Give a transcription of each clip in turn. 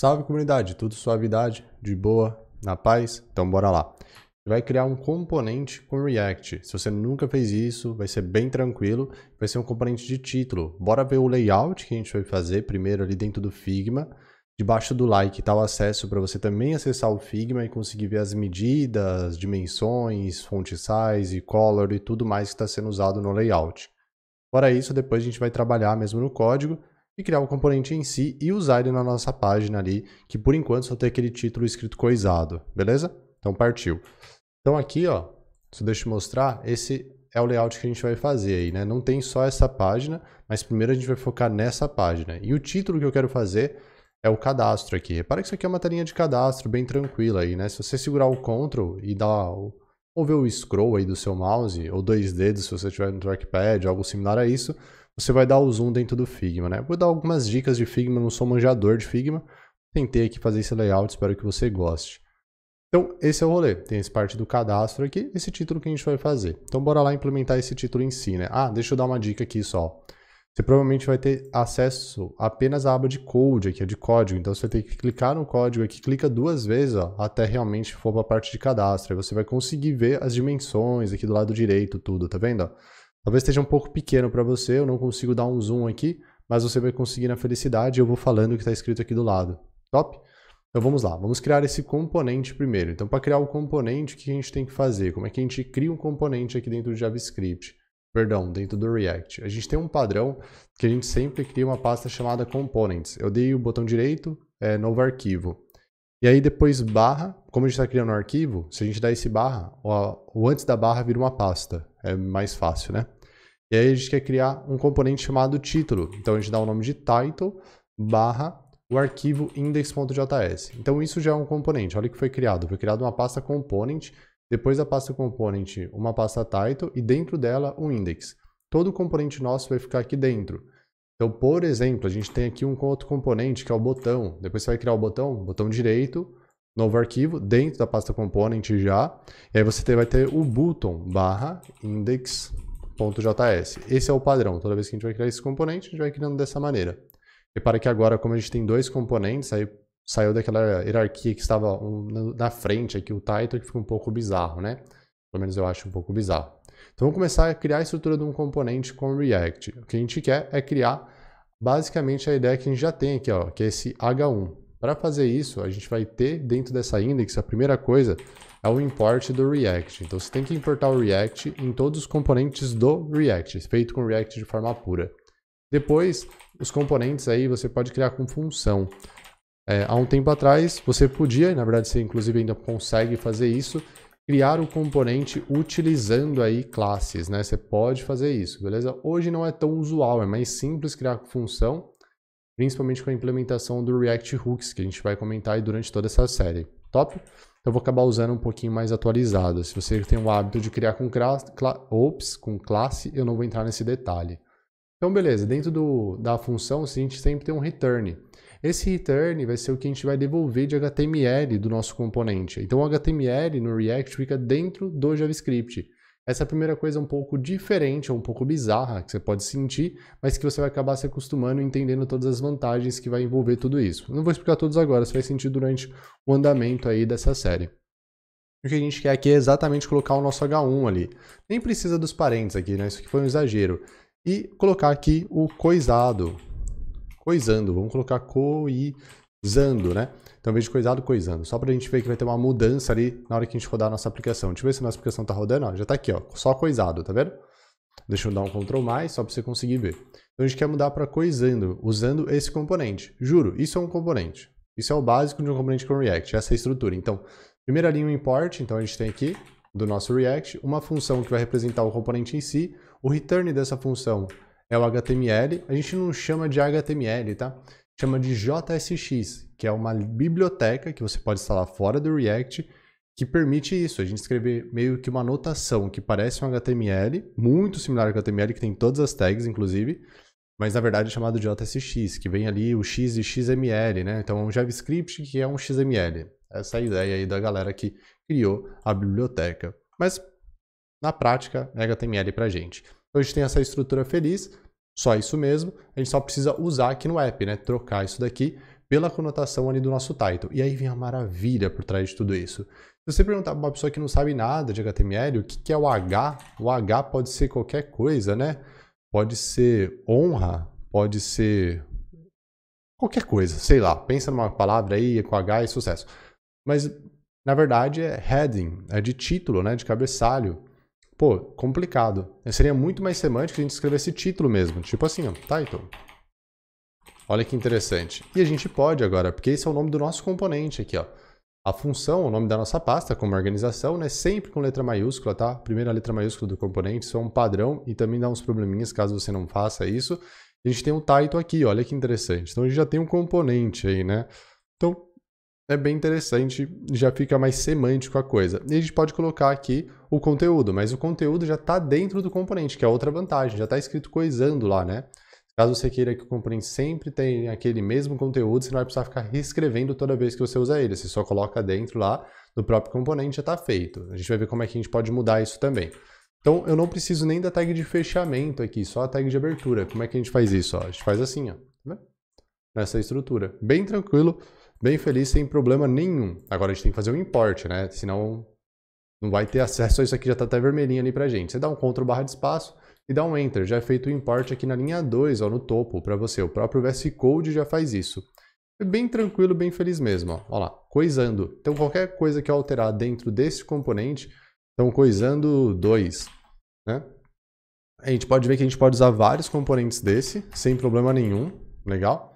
Salve comunidade, tudo suavidade, de boa, na paz? Então bora lá. Vai criar um componente com React. Se você nunca fez isso, vai ser bem tranquilo. Vai ser um componente de título. Bora ver o layout que a gente vai fazer primeiro ali dentro do Figma. Debaixo do like está o acesso para você também acessar o Figma e conseguir ver as medidas, dimensões, fonte size, color e tudo mais que está sendo usado no layout. Fora isso, depois a gente vai trabalhar mesmo no código e criar o componente em si e usar ele na nossa página ali, que por enquanto só tem aquele título escrito coisado, beleza? Então partiu. Então aqui, ó, só deixa eu te mostrar, esse é o layout que a gente vai fazer aí, né? Não tem só essa página, mas primeiro a gente vai focar nessa página. E o título que eu quero fazer é o cadastro aqui. Repara que isso aqui é uma telinha de cadastro bem tranquila aí, né? Se você segurar o Ctrl e dar o, ou ver o scroll aí do seu mouse, ou dois dedos se você tiver no trackpad, algo similar a isso, você vai dar o zoom dentro do Figma, né? Vou dar algumas dicas de Figma, não sou manjador de Figma, tentei aqui fazer esse layout, espero que você goste. Então, esse é o rolê. Tem essa parte do cadastro aqui, esse título que a gente vai fazer. Então, bora lá implementar esse título em si, né? Ah, deixa eu dar uma dica aqui só. Você provavelmente vai ter acesso apenas à aba de code aqui, de código. Então, você vai ter que clicar no código aqui, clica duas vezes, ó, até realmente for para a parte de cadastro. Aí você vai conseguir ver as dimensões aqui do lado direito, tudo, tá vendo? Talvez esteja um pouco pequeno para você, eu não consigo dar um zoom aqui, mas você vai conseguir na felicidade, eu vou falando o que está escrito aqui do lado. Top? Então vamos lá, vamos criar esse componente primeiro. Então para criar o um componente, o que a gente tem que fazer? Como é que a gente cria um componente aqui dentro do JavaScript? Perdão, dentro do React. A gente tem um padrão que a gente sempre cria uma pasta chamada Components. Eu dei o botão direito, é, novo arquivo. E aí depois barra, como a gente está criando um arquivo, se a gente dar esse barra, o antes da barra vira uma pasta. É mais fácil, né? E aí a gente quer criar um componente chamado título. Então a gente dá o nome de title barra o arquivo index.js. Então isso já é um componente. Olha o que foi criado. Foi criado uma pasta component, depois da pasta component, uma pasta title e dentro dela um index. Todo o componente nosso vai ficar aqui dentro. Então, por exemplo, a gente tem aqui um outro componente que é o botão. Depois você vai criar o botão, botão direito, novo arquivo dentro da pasta component já. E aí você vai ter o button barra index.js. Esse é o padrão. Toda vez que a gente vai criar esse componente, a gente vai criando dessa maneira. Repara que agora, como a gente tem dois componentes, aí saiu daquela hierarquia que estava na frente aqui, o title, que fica um pouco bizarro, né? Pelo menos eu acho um pouco bizarro. Então vamos começar a criar a estrutura de um componente com React. O que a gente quer é criar basicamente a ideia que a gente já tem aqui, ó, que é esse H1. Para fazer isso, a gente vai ter dentro dessa index, a primeira coisa é o import do React. Então você tem que importar o React em todos os componentes do React, feito com React de forma pura. Depois, os componentes aí você pode criar com função. É, há um tempo atrás, você podia, na verdade você inclusive ainda consegue fazer isso, criar o um componente utilizando aí classes, né? Você pode fazer isso, beleza? Hoje não é tão usual, é mais simples criar com função principalmente com a implementação do React Hooks, que a gente vai comentar aí durante toda essa série. Top? Então, eu vou acabar usando um pouquinho mais atualizado. Se você tem o hábito de criar com, ops, com classe, eu não vou entrar nesse detalhe. Então, beleza, dentro do, da função, a gente sempre tem um return. Esse return vai ser o que a gente vai devolver de HTML do nosso componente. Então, o HTML no React fica dentro do JavaScript. Essa é primeira coisa é um pouco diferente, é um pouco bizarra que você pode sentir, mas que você vai acabar se acostumando e entendendo todas as vantagens que vai envolver tudo isso. Não vou explicar todos agora, você vai sentir durante o andamento aí dessa série. O que a gente quer aqui é exatamente colocar o nosso H1 ali. Nem precisa dos parênteses aqui, né? Isso aqui foi um exagero. E colocar aqui o coisado. Coisando, vamos colocar coi coisando, né? Então, veja coisado, coisando. Só para a gente ver que vai ter uma mudança ali na hora que a gente rodar a nossa aplicação. Deixa eu ver se a nossa aplicação está rodando. Ó, já está aqui, ó, só coisado, tá vendo? Deixa eu dar um Ctrl mais só para você conseguir ver. Então, a gente quer mudar para coisando, usando esse componente. Juro, isso é um componente. Isso é o básico de um componente com React, essa é estrutura. Então, primeira linha, o import. Então, a gente tem aqui do nosso React, uma função que vai representar o componente em si. O return dessa função é o HTML. A gente não chama de HTML, tá? chama de JSX, que é uma biblioteca que você pode instalar fora do React que permite isso, a gente escrever meio que uma anotação que parece um HTML, muito similar ao HTML, que tem todas as tags, inclusive, mas na verdade é chamado de JSX, que vem ali o X e XML, né? Então é um JavaScript que é um XML. Essa é a ideia aí da galera que criou a biblioteca. Mas na prática é HTML pra gente. Então a gente tem essa estrutura feliz, só isso mesmo, a gente só precisa usar aqui no app, né? Trocar isso daqui pela conotação ali do nosso title. E aí vem a maravilha por trás de tudo isso. Se você perguntar para uma pessoa que não sabe nada de HTML, o que, que é o H? O H pode ser qualquer coisa, né? Pode ser honra, pode ser qualquer coisa, sei lá. Pensa numa palavra aí com H e é sucesso. Mas, na verdade, é heading, é de título, né? De cabeçalho. Pô, complicado. Seria muito mais semântico a gente escrever esse título mesmo. Tipo assim, ó, title. Olha que interessante. E a gente pode agora, porque esse é o nome do nosso componente aqui, ó. A função, o nome da nossa pasta, como organização, né? Sempre com letra maiúscula, tá? Primeira letra maiúscula do componente, isso é um padrão e também dá uns probleminhas caso você não faça isso. A gente tem um title aqui, olha que interessante. Então a gente já tem um componente aí, né? Então, é bem interessante, já fica mais semântico a coisa. E a gente pode colocar aqui o conteúdo, mas o conteúdo já está dentro do componente, que é outra vantagem, já está escrito coisando lá, né? Caso você queira que o componente sempre tenha aquele mesmo conteúdo, você não vai precisar ficar reescrevendo toda vez que você usa ele. Você só coloca dentro lá do próprio componente já está feito. A gente vai ver como é que a gente pode mudar isso também. Então, eu não preciso nem da tag de fechamento aqui, só a tag de abertura. Como é que a gente faz isso? Ó? A gente faz assim, ó, tá nessa estrutura. Bem tranquilo bem feliz sem problema nenhum. Agora a gente tem que fazer um import, né? Senão não vai ter acesso a isso aqui, já está até vermelhinho ali para gente. Você dá um CTRL barra de espaço e dá um Enter. Já é feito o import aqui na linha 2, ó, no topo, para você. O próprio VS Code já faz isso. É bem tranquilo, bem feliz mesmo. Ó. Olha lá, coisando. Então qualquer coisa que eu alterar dentro desse componente, então coisando 2, né? A gente pode ver que a gente pode usar vários componentes desse, sem problema nenhum. Legal?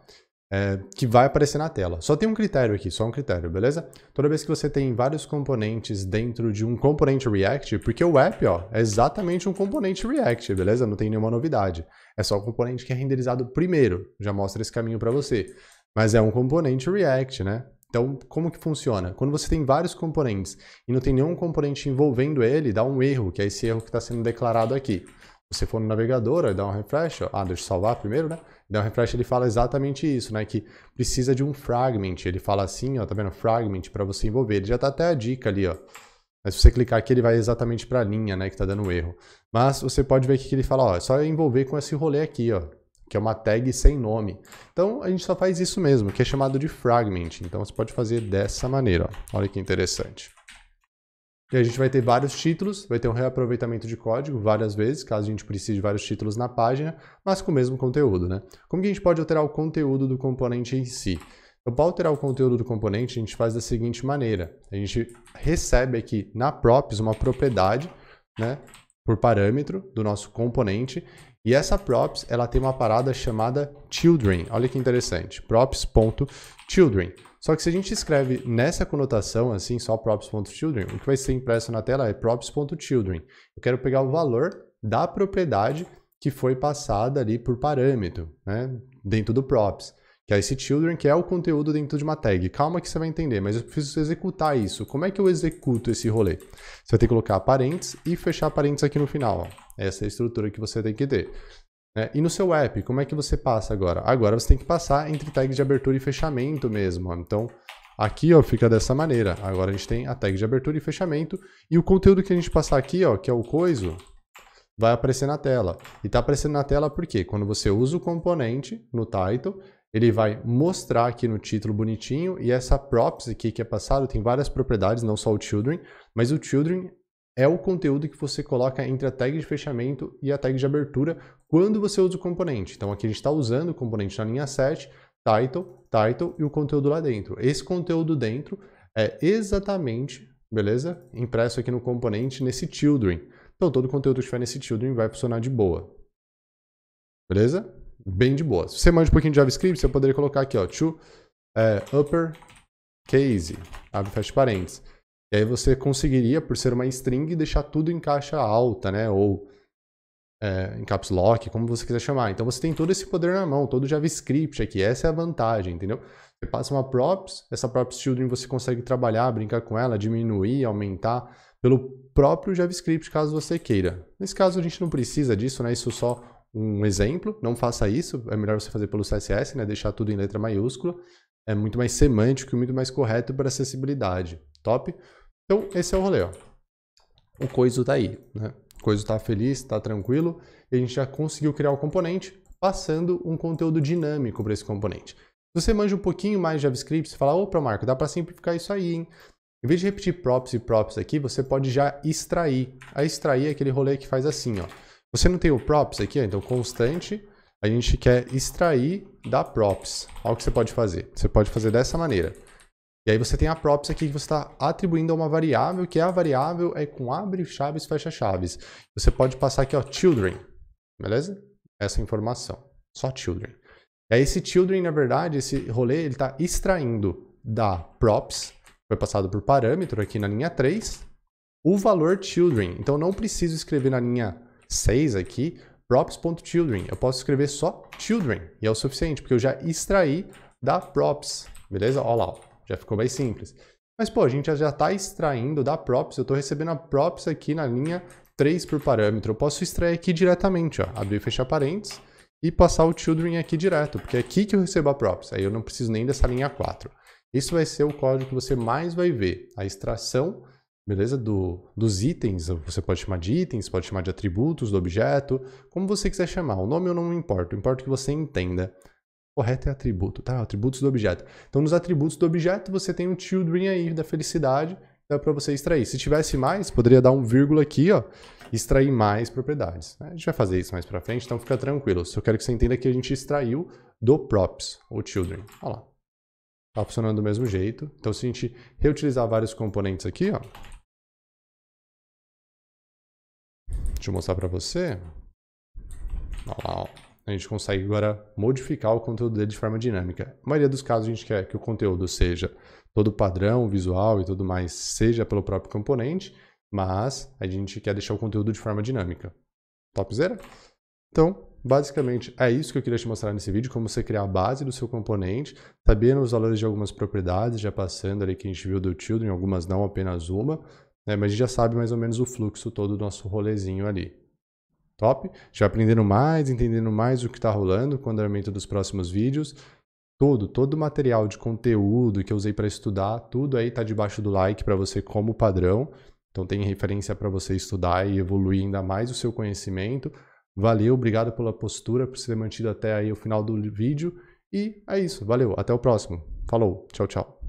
é, que vai aparecer na tela. Só tem um critério aqui, só um critério, beleza? Toda vez que você tem vários componentes dentro de um componente React, porque o app ó, é exatamente um componente React, beleza? Não tem nenhuma novidade. É só o componente que é renderizado primeiro. Já mostra esse caminho para você. Mas é um componente React, né? Então, como que funciona? Quando você tem vários componentes e não tem nenhum componente envolvendo ele, dá um erro, que é esse erro que está sendo declarado aqui. Você for no navegador, dá um refresh, ó. ah, deixa eu salvar primeiro, né? Del Refresh ele fala exatamente isso, né? Que precisa de um fragment. Ele fala assim, ó, tá vendo? Fragment para você envolver. Ele já tá até a dica ali, ó. Mas se você clicar aqui, ele vai exatamente para a linha, né, que tá dando erro. Mas você pode ver que ele fala, ó, é só envolver com esse rolê aqui, ó, que é uma tag sem nome. Então a gente só faz isso mesmo, que é chamado de fragment. Então você pode fazer dessa maneira, ó. Olha que interessante. E a gente vai ter vários títulos, vai ter um reaproveitamento de código várias vezes, caso a gente precise de vários títulos na página, mas com o mesmo conteúdo, né? Como que a gente pode alterar o conteúdo do componente em si? Então, para alterar o conteúdo do componente, a gente faz da seguinte maneira. A gente recebe aqui na props uma propriedade, né? Por parâmetro do nosso componente. E essa props, ela tem uma parada chamada children. Olha que interessante. props.children. Só que se a gente escreve nessa conotação, assim, só props.children, o que vai ser impresso na tela é props.children. Eu quero pegar o valor da propriedade que foi passada ali por parâmetro, né, dentro do props, que é esse children, que é o conteúdo dentro de uma tag. Calma que você vai entender, mas eu preciso executar isso. Como é que eu executo esse rolê? Você vai ter que colocar parênteses e fechar parênteses aqui no final. Ó. Essa é a estrutura que você tem que ter. Né? E no seu app, como é que você passa agora? Agora você tem que passar entre tags de abertura e fechamento mesmo. Ó. Então, aqui ó, fica dessa maneira. Agora a gente tem a tag de abertura e fechamento. E o conteúdo que a gente passar aqui, ó, que é o coiso, vai aparecer na tela. E está aparecendo na tela porque quando você usa o componente no title, ele vai mostrar aqui no título bonitinho e essa props aqui que é passado tem várias propriedades, não só o children, mas o children é o conteúdo que você coloca entre a tag de fechamento e a tag de abertura quando você usa o componente. Então aqui a gente está usando o componente na linha 7, title, title e o conteúdo lá dentro. Esse conteúdo dentro é exatamente, beleza? Impresso aqui no componente nesse children. Então todo o conteúdo que estiver nesse children vai funcionar de boa. Beleza? Bem de boa. Se você manja um pouquinho de JavaScript, você poderia colocar aqui, ó, to é, upper case, abre fecha parênteses. E aí você conseguiria, por ser uma string, deixar tudo em caixa alta, né? Ou é, em caps lock, como você quiser chamar. Então você tem todo esse poder na mão, todo o JavaScript aqui. Essa é a vantagem, entendeu? Você passa uma props, essa props children você consegue trabalhar, brincar com ela, diminuir, aumentar pelo próprio JavaScript, caso você queira. Nesse caso a gente não precisa disso, né? Isso é só um exemplo, não faça isso, é melhor você fazer pelo CSS, né? Deixar tudo em letra maiúscula. É muito mais semântico e muito mais correto para acessibilidade. Top? Então, esse é o rolê, ó. O coiso tá aí, né? O coiso tá feliz, tá tranquilo, e a gente já conseguiu criar o componente passando um conteúdo dinâmico para esse componente. Se você manja um pouquinho mais de JavaScript, você fala, opa, Marco, dá para simplificar isso aí, hein? Em vez de repetir props e props aqui, você pode já extrair. A extrair é aquele rolê que faz assim, ó. Você não tem o props aqui, ó, então constante, a gente quer extrair da props. Olha o que você pode fazer. Você pode fazer dessa maneira. E aí você tem a props aqui que você está atribuindo a uma variável, que é a variável é com abre chaves, fecha chaves. Você pode passar aqui, ó, children, beleza? Essa informação, só children. E aí esse children, na verdade, esse rolê, ele está extraindo da props, foi passado por parâmetro aqui na linha 3, o valor children. Então não preciso escrever na linha 6 aqui, props.children. Eu posso escrever só children e é o suficiente, porque eu já extraí da props, beleza? Olha lá, ó. Já ficou bem simples. Mas, pô, a gente já está extraindo da props, eu estou recebendo a props aqui na linha 3 por parâmetro. Eu posso extrair aqui diretamente, ó, abrir e fechar parênteses e passar o children aqui direto, porque é aqui que eu recebo a props, aí eu não preciso nem dessa linha 4. Isso vai ser o código que você mais vai ver, a extração, beleza, do, dos itens, você pode chamar de itens, pode chamar de atributos do objeto, como você quiser chamar, o nome eu não importo importa é que você entenda correto é atributo, tá? Atributos do objeto. Então, nos atributos do objeto, você tem um children aí da felicidade, dá para você extrair. Se tivesse mais, poderia dar um vírgula aqui, ó, extrair mais propriedades. Né? A gente vai fazer isso mais para frente, então fica tranquilo. Só quero que você entenda que a gente extraiu do props, ou children. Olha lá. Tá funcionando do mesmo jeito. Então, se a gente reutilizar vários componentes aqui, ó. Deixa eu mostrar para você. Olha lá, ó a gente consegue agora modificar o conteúdo dele de forma dinâmica. Na maioria dos casos, a gente quer que o conteúdo seja todo padrão, visual e tudo mais, seja pelo próprio componente, mas a gente quer deixar o conteúdo de forma dinâmica. Topzera? Então, basicamente, é isso que eu queria te mostrar nesse vídeo, como você criar a base do seu componente, sabendo os valores de algumas propriedades, já passando ali que a gente viu do tilde, em algumas não, apenas uma, né? mas a gente já sabe mais ou menos o fluxo todo do nosso rolezinho ali. Top? Já aprendendo mais, entendendo mais o que está rolando com o andamento dos próximos vídeos. Tudo, todo o material de conteúdo que eu usei para estudar, tudo aí está debaixo do like para você como padrão. Então tem referência para você estudar e evoluir ainda mais o seu conhecimento. Valeu, obrigado pela postura, por se ter mantido até aí o final do vídeo. E é isso, valeu, até o próximo. Falou, tchau, tchau.